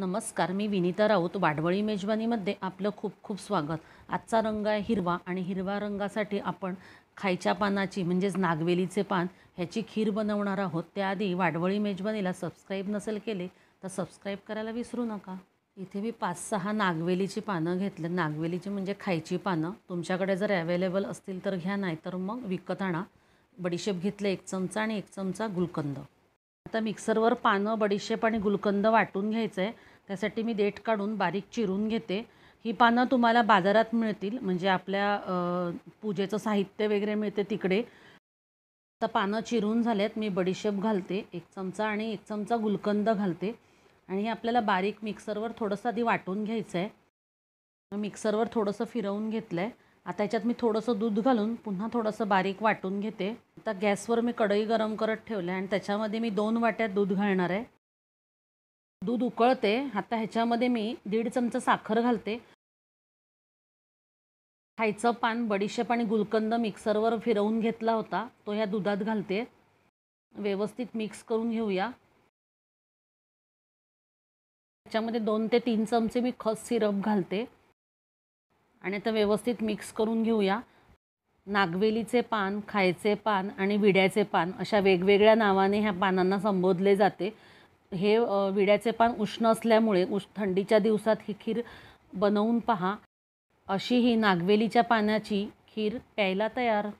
नमस्कार मी विनीता राऊत वाडवळी मेजवानीमध्ये आपलं खूप खूप स्वागत आजचा रंग आहे हिरवा आणि हिरवा रंगासाठी आपण खायच्या पानाची म्हणजेच नागवेलीचे पान ह्याची खीर बनवणार आहोत त्याआधी वाडवळी मेजवानीला सबस्क्राईब नसेल केले तर सबस्क्राईब करायला विसरू नका इथे मी पाच सहा नागवेलीची पानं घेतले नागवेलीची म्हणजे खायची पानं तुमच्याकडे जर अवेलेबल असतील तर घ्या नाही तर मग विकत आणा बडीशेप घेतलं एक चमचा आणि एक चमचा गुलकंद आता मिक्सरवर पानं बडीशेप आणि गुलकंद वाटून घ्यायचं आहे त्यासाठी मी देठ काढून बारीक चिरून घेते ही पानं तुम्हाला बाजारात मिळतील म्हणजे आपल्या पूजेचं साहित्य वगैरे मिळते तिकडे आता पानं चिरून झालेत मी बडीशेप घालते एक चमचा आणि एक चमचा गुलकंद घालते आणि हे आपल्याला बारीक मिक्सरवर थोडंसं आधी वाटून घ्यायचं आहे मिक्सरवर थोडंसं फिरवून घेतलं आहे आता याच्यात मी थोडंसं दूध घालून पुन्हा थोडंसं बारीक वाटून घेते आता गॅसवर मी कढई गरम करत ठेवलं आहे आणि त्याच्यामध्ये मी दोन वाट्यात दूध घालणार आहे दूध उकळते आता ह्याच्यामध्ये मी दीड चमचा साखर घालते खायचं पान बडीशेप आणि गुलकंद मिक्सरवर फिरवून घेतला होता तो ह्या दुधात घालते व्यवस्थित मिक्स करून घेऊया ह्याच्यामध्ये दोन ते तीन चमचे मी खस सिरप घालते आणि आता व्यवस्थित मिक्स करून घेऊया नागवेलीचे पान खायचे पान आणि विड्याचे पान अशा वेगवेगळ्या नावाने ह्या पानांना संबोधले जाते हे विड्याचे पान उष्ण असल्यामुळे उष थंडीच्या दिवसात ही खीर बनवून पहा अशी ही नागवेलीच्या पानाची खीर प्यायला तयार